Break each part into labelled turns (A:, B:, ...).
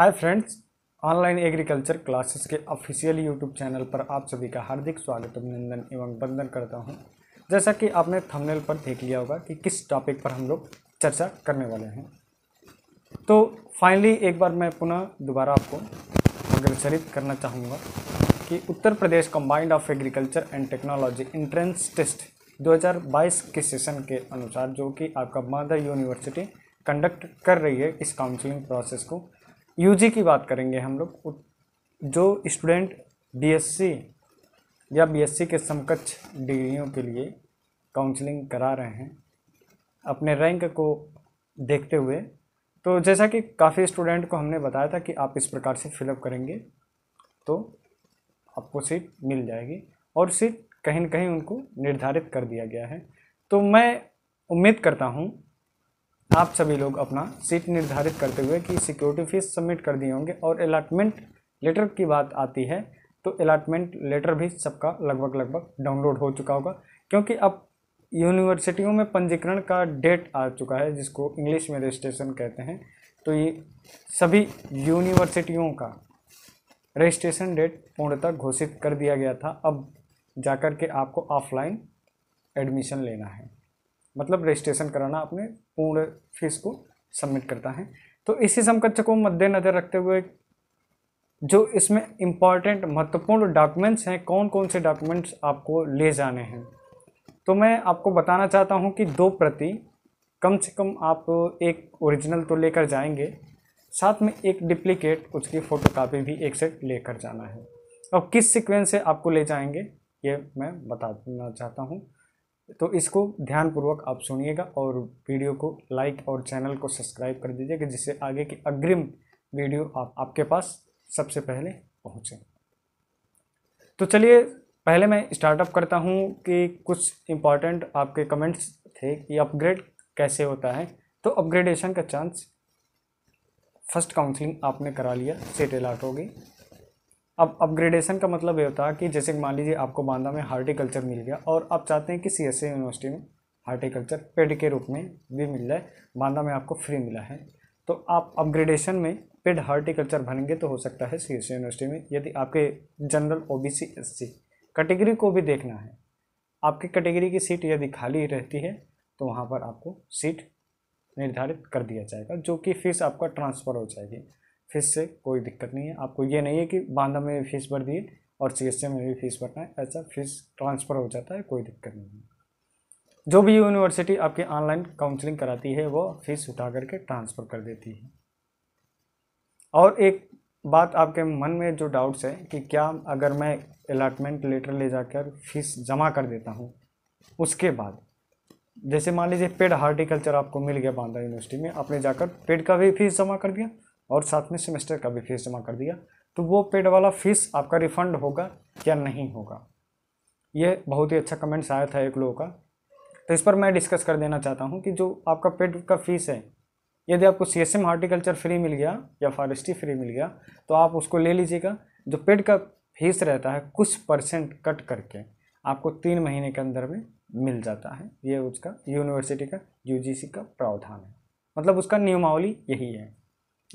A: हाय friends online agriculture classes के official YouTube channel पर आप सभी का हार्दिक स्वागत अभिनंदन एवं वंदन करता हूं जैसा कि आपने थंबनेल पर देख लिया होगा कि किस टॉपिक पर हम लोग चर्चा करने वाले हैं तो फाइनली एक बार मैं पुनः दोबारा आपको अग्रचरित करना चाहूँगा कि Uttar Pradesh combined of agriculture and technology entrance test 2022 के सेशन के अनुसार जो कि आपका मादा यूनिवर्सिटी कंडक्ट कर रही है इस काउंसलिंग प्रोसेस को यूजी की बात करेंगे हम लोग जो स्टूडेंट बीएससी या बीएससी के समकक्ष डिग्रियों के लिए काउंसलिंग करा रहे हैं अपने रैंक को देखते हुए तो जैसा कि काफ़ी स्टूडेंट को हमने बताया था कि आप इस प्रकार से फिलअप करेंगे तो आपको सीट मिल जाएगी और सीट कहीं न कहीं उनको निर्धारित कर दिया गया है तो मैं उम्मीद करता हूँ आप सभी लोग अपना सीट निर्धारित करते हुए कि सिक्योरिटी फीस सबमिट कर दिए होंगे और अलाटमेंट लेटर की बात आती है तो अलाटमेंट लेटर भी सबका लगभग लगभग डाउनलोड हो चुका होगा क्योंकि अब यूनिवर्सिटियों में पंजीकरण का डेट आ चुका है जिसको इंग्लिश में रजिस्ट्रेशन कहते हैं तो ये सभी यूनिवर्सिटियों का रजिस्ट्रेशन डेट पूर्णतः घोषित कर दिया गया था अब जाकर के आपको ऑफलाइन एडमिशन लेना है मतलब रजिस्ट्रेशन कराना अपने पूर्ण फीस को सबमिट करता है तो इसी समकक्ष को मद्देनज़र रखते हुए जो इसमें इम्पॉर्टेंट महत्वपूर्ण डॉक्यूमेंट्स हैं कौन कौन से डॉक्यूमेंट्स आपको ले जाने हैं तो मैं आपको बताना चाहता हूं कि दो प्रति कम से कम आप एक ओरिजिनल तो लेकर जाएंगे साथ में एक डिप्लिकेट उसकी फ़ोटोकॉपी भी एक सेट लेकर जाना है और किस सीक्वेंस से आपको ले जाएंगे ये मैं बता देना चाहता हूँ तो इसको ध्यानपूर्वक आप सुनिएगा और वीडियो को लाइक और चैनल को सब्सक्राइब कर दीजिएगा जिससे आगे की अग्रिम वीडियो आप आपके पास सबसे पहले पहुँचे तो चलिए पहले मैं स्टार्टअप करता हूँ कि कुछ इम्पॉर्टेंट आपके कमेंट्स थे कि अपग्रेड कैसे होता है तो अपग्रेडेशन का चांस फर्स्ट काउंसलिंग आपने करा लिया आउट हो गई अब अपग्रेडेशन का मतलब ये होता है कि जैसे मान लीजिए आपको बांदा में हार्टिकल्चर मिल गया और आप चाहते हैं कि सी यूनिवर्सिटी में हार्टिकल्चर पेड के रूप में भी मिल जाए बांदा में आपको फ्री मिला है तो आप अपग्रेडेशन में पेड हार्टिकल्चर भरेंगे तो हो सकता है सी यूनिवर्सिटी में यदि आपके general O B C S C category को भी देखना है आपकी कैटेगरी की सीट यदि खाली रहती है तो वहाँ पर आपको सीट निर्धारित कर दिया जाएगा जो कि फीस आपका ट्रांसफ़र हो जाएगी फीस से कोई दिक्कत नहीं है आपको ये नहीं है कि बांधा में भी फीस भर दिए और सी में भी फीस भरना है ऐसा फीस ट्रांसफ़र हो जाता है कोई दिक्कत नहीं है जो भी यूनिवर्सिटी आपकी ऑनलाइन काउंसलिंग कराती है वो फीस उठा करके ट्रांसफ़र कर देती है और एक बात आपके मन में जो डाउट्स है कि क्या अगर मैं अलाटमेंट लेटर ले जाकर फीस जमा कर देता हूँ उसके बाद जैसे मान लीजिए पेड हार्टिकल्चर आपको मिल गया बांदा यूनिवर्सिटी में आपने जाकर पेड का भी फीस जमा कर दिया और साथ में सेमेस्टर का भी फीस जमा कर दिया तो वो पेड वाला फीस आपका रिफंड होगा या नहीं होगा ये बहुत ही अच्छा कमेंट्स आया था एक लोगों का तो इस पर मैं डिस्कस कर देना चाहता हूँ कि जो आपका पेड का फीस है यदि आपको C S M horticulture free मिल गया या फॉरेस्ट्री फ्री मिल गया तो आप उसको ले लीजिएगा जो पेड का फीस रहता है कुछ परसेंट कट करके आपको तीन महीने के अंदर में मिल जाता है ये उसका यूनिवर्सिटी का यूजीसी का प्रावधान है मतलब उसका नियमावली यही है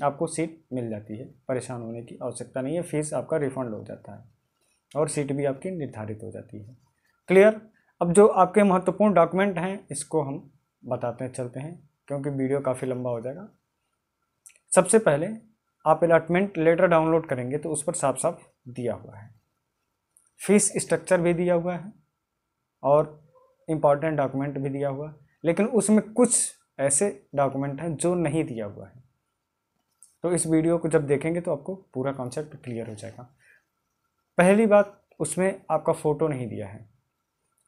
A: आपको सीट मिल जाती है परेशान होने की आवश्यकता नहीं है फीस आपका रिफंड हो जाता है और सीट भी आपकी निर्धारित हो जाती है क्लियर अब जो आपके महत्वपूर्ण डॉक्यूमेंट हैं इसको हम बताते हैं चलते हैं क्योंकि वीडियो काफ़ी लंबा हो जाएगा सबसे पहले आप अलाटमेंट लेटर डाउनलोड करेंगे तो उस पर साफ साफ दिया हुआ है फीस स्ट्रक्चर भी दिया हुआ है और इम्पॉर्टेंट डॉक्यूमेंट भी दिया हुआ है लेकिन उसमें कुछ ऐसे डॉक्यूमेंट हैं जो नहीं दिया हुआ है तो इस वीडियो को जब देखेंगे तो आपको पूरा कॉन्सेप्ट क्लियर हो जाएगा पहली बात उसमें आपका फ़ोटो नहीं दिया है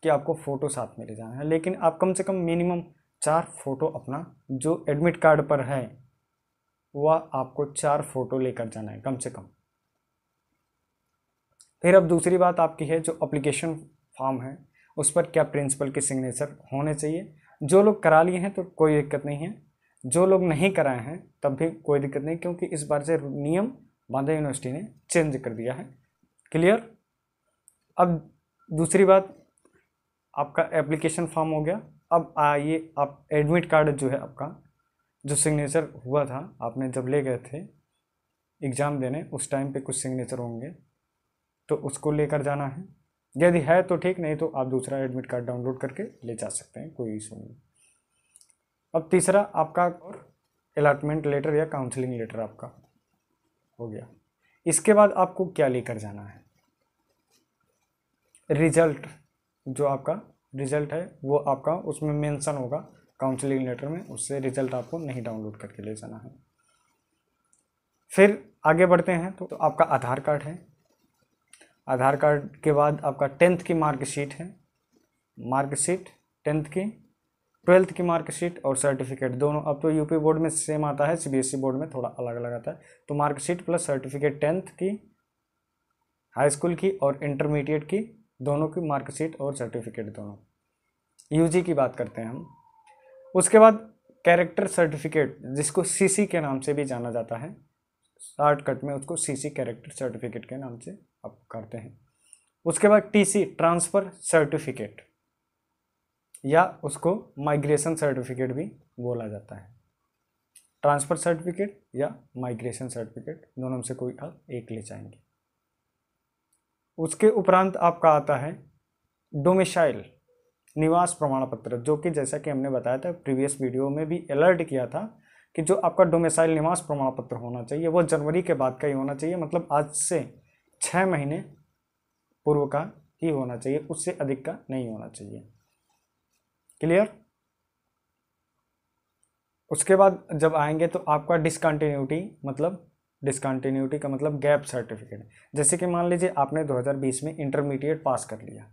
A: कि आपको फ़ोटो साथ में ले जाना है लेकिन आप कम से कम मिनिमम चार फ़ोटो अपना जो एडमिट कार्ड पर है वह आपको चार फ़ोटो लेकर जाना है कम से कम फिर अब दूसरी बात आपकी है जो अप्लीकेशन फॉर्म है उस पर क्या प्रिंसिपल के सिग्नेचर होने चाहिए जो लोग करा लिए हैं तो कोई दिक्कत नहीं है जो लोग नहीं कराए हैं तब भी कोई दिक्कत नहीं क्योंकि इस बार से नियम बांदा यूनिवर्सिटी ने चेंज कर दिया है क्लियर अब दूसरी बात आपका एप्लीकेशन फॉर्म हो गया अब आइए आप एडमिट कार्ड जो है आपका जो सिग्नेचर हुआ था आपने जब ले गए थे एग्ज़ाम देने उस टाइम पे कुछ सिग्नेचर होंगे तो उसको लेकर जाना है यदि है तो ठीक नहीं तो आप दूसरा एडमिट कार्ड डाउनलोड करके ले जा सकते हैं कोई इशू नहीं अब तीसरा आपका अलाटमेंट लेटर या काउंसलिंग लेटर आपका हो गया इसके बाद आपको क्या लेकर जाना है रिजल्ट जो आपका रिजल्ट है वो आपका उसमें मेंशन होगा काउंसलिंग लेटर में उससे रिजल्ट आपको नहीं डाउनलोड करके ले जाना है फिर आगे बढ़ते हैं तो, तो आपका आधार कार्ड है आधार कार्ड के बाद आपका टेंथ की मार्कशीट है मार्कशीट टेंथ की ट्वेल्थ की मार्कशीट और सर्टिफिकेट दोनों अब तो यूपी बोर्ड में सेम आता है सीबीएसई e बोर्ड में थोड़ा अलग अलग आता है तो मार्कशीट प्लस सर्टिफिकेट टेंथ की हाई स्कूल की और इंटरमीडिएट की दोनों की मार्कशीट और सर्टिफिकेट दोनों यूजी की बात करते हैं हम उसके बाद कैरेक्टर सर्टिफिकेट जिसको सीसी के नाम से भी जाना जाता है शॉर्टकट में उसको सीसी कैरेक्टर सर्टिफिकेट के नाम से आप करते हैं उसके बाद टीसी ट्रांसफ़र सर्टिफिकेट या उसको माइग्रेशन सर्टिफिकेट भी बोला जाता है ट्रांसफ़र सर्टिफिकेट या माइग्रेशन सर्टिफिकेट दोनों में से कोई आप एक ले जाएंगे उसके उपरांत आपका आता है डोमिसाइल निवास प्रमाण पत्र जो कि जैसा कि हमने बताया था प्रीवियस वीडियो में भी अलर्ट किया था कि जो आपका डोमिसाइल निवास प्रमाण पत्र होना चाहिए वो जनवरी के बाद का ही होना चाहिए मतलब आज से छः महीने पूर्व का ही होना चाहिए उससे अधिक का नहीं होना चाहिए क्लियर उसके बाद जब आएंगे तो आपका डिसकंटिन्यूटी मतलब डिसकंटिन्यूटी का मतलब गैप सर्टिफिकेट जैसे कि मान लीजिए आपने 2020 में इंटरमीडिएट पास कर लिया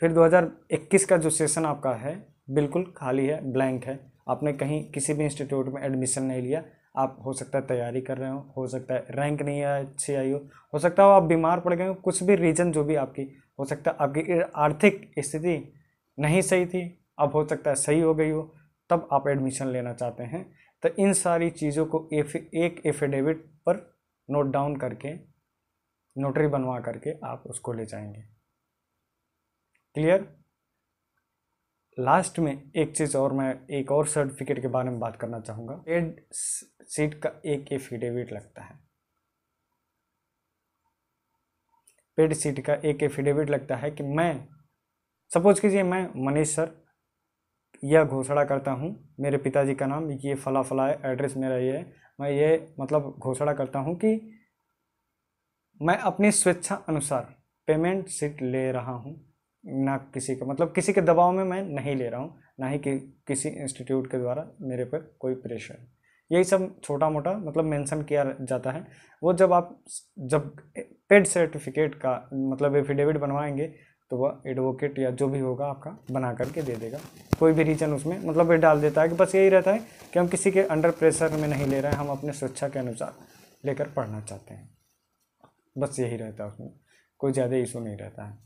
A: फिर 2021 का जो सेशन आपका है बिल्कुल खाली है ब्लैंक है आपने कहीं किसी भी इंस्टीट्यूट में एडमिशन नहीं लिया आप हो सकता है तैयारी कर रहे हो हो सकता है रैंक नहीं आया अच्छी आई हो हो सकता है आप बीमार पड़ गए हो कुछ भी रीज़न जो भी आपकी हो सकता है आपकी आर्थिक स्थिति नहीं सही थी अब हो सकता है सही हो गई हो तब आप एडमिशन लेना चाहते हैं तो इन सारी चीज़ों को एफ एक एफिडेविट पर नोट डाउन करके नोटरी बनवा करके आप उसको ले जाएंगे क्लियर लास्ट में एक चीज़ और मैं एक और सर्टिफिकेट के बारे में बात करना चाहूँगा एड सीट का एक एफिडेविट लगता है पेड सीट का एक एफिडेविट लगता है कि मैं सपोज कीजिए मैं मनीष सर यह घोषणा करता हूँ मेरे पिताजी का नाम ये फला फला है एड्रेस मेरा ये है मैं ये मतलब घोषणा करता हूँ कि मैं अपनी स्वेच्छा अनुसार पेमेंट सीट ले रहा हूँ ना किसी का मतलब किसी के दबाव में मैं नहीं ले रहा हूँ ना ही कि, किसी इंस्टीट्यूट के द्वारा मेरे पर कोई प्रेशर यही सब छोटा मोटा मतलब मेंशन किया जाता है वो जब आप जब पेड सर्टिफिकेट का मतलब एफिडेविट बनवाएंगे तो वह एडवोकेट या जो भी होगा आपका बना करके दे देगा कोई भी रीज़न उसमें मतलब ये डाल देता है कि बस यही रहता है कि हम किसी के अंडर प्रेशर में नहीं ले रहे हैं हम अपने सुरक्षा के अनुसार लेकर पढ़ना चाहते हैं बस यही रहता है उसमें कोई ज़्यादा इशू नहीं रहता है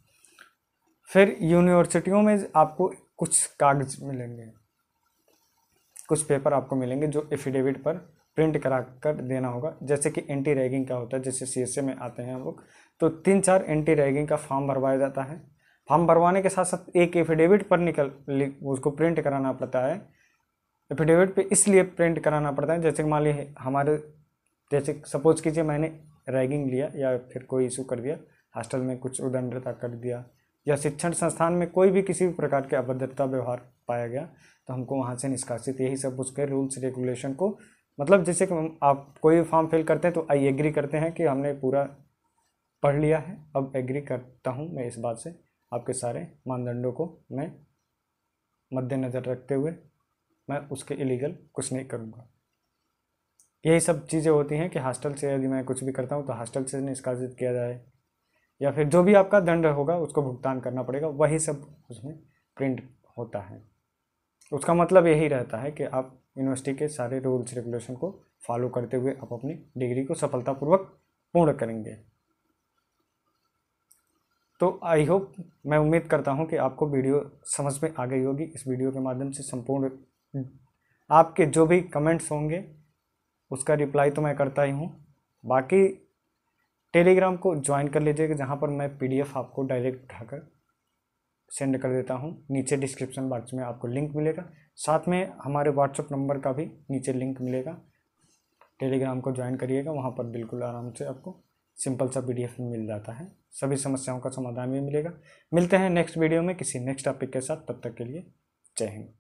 A: फिर यूनिवर्सिटियों में आपको कुछ कागज मिलेंगे कुछ पेपर आपको मिलेंगे जो एफिडेविट पर प्रिंट करा कर देना होगा जैसे कि एंटी रैगिंग का होता है जैसे सी में आते हैं हम लोग तो तीन चार एंटी रैगिंग का फॉर्म भरवाया जाता है फॉर्म भरवाने के साथ साथ एक एफिडेविट पर निकल उसको प्रिंट कराना पड़ता है एफिडेविट पे इसलिए प्रिंट कराना पड़ता है जैसे मान लीजिए हमारे जैसे सपोज कीजिए मैंने रैगिंग लिया या फिर कोई इशू कर दिया हॉस्टल में कुछ उदंडता कर दिया या शिक्षण संस्थान में कोई भी किसी भी प्रकार के अभद्रता व्यवहार पाया गया तो हमको वहाँ से निष्कासित यही सब उसके रूल्स रेगुलेशन को मतलब जैसे कि आप कोई फॉर्म फिल करते हैं तो आई एग्री करते हैं कि हमने पूरा पढ़ लिया है अब एग्री करता हूँ मैं इस बात से आपके सारे मानदंडों को मैं मद्देनज़र रखते हुए मैं उसके इलीगल कुछ नहीं करूँगा यही सब चीज़ें होती हैं कि हॉस्टल से यदि मैं कुछ भी करता हूँ तो हॉस्टल से निष्कासित किया जाए या फिर जो भी आपका दंड होगा उसको भुगतान करना पड़ेगा वही सब उसमें प्रिंट होता है उसका मतलब यही रहता है कि आप यूनिवर्सिटी के सारे रूल्स रेगुलेशन को फॉलो करते हुए आप अपनी डिग्री को सफलतापूर्वक पूर्ण करेंगे तो आई होप मैं उम्मीद करता हूँ कि आपको वीडियो समझ में आ गई होगी इस वीडियो के माध्यम से संपूर्ण आपके जो भी कमेंट्स होंगे उसका रिप्लाई तो मैं करता ही हूँ बाकी टेलीग्राम को ज्वाइन कर लीजिएगा जहाँ पर मैं पीडीएफ आपको डायरेक्ट उठाकर सेंड कर देता हूँ नीचे डिस्क्रिप्शन बॉक्स में आपको लिंक मिलेगा साथ में हमारे व्हाट्सअप नंबर का भी नीचे लिंक मिलेगा टेलीग्राम को ज्वाइन करिएगा वहाँ पर बिल्कुल आराम से आपको सिंपल सा पी में मिल जाता है सभी समस्याओं का समाधान भी मिलेगा मिलते हैं नेक्स्ट वीडियो में किसी नेक्स्ट टॉपिक के साथ तब तक के लिए जय हिंद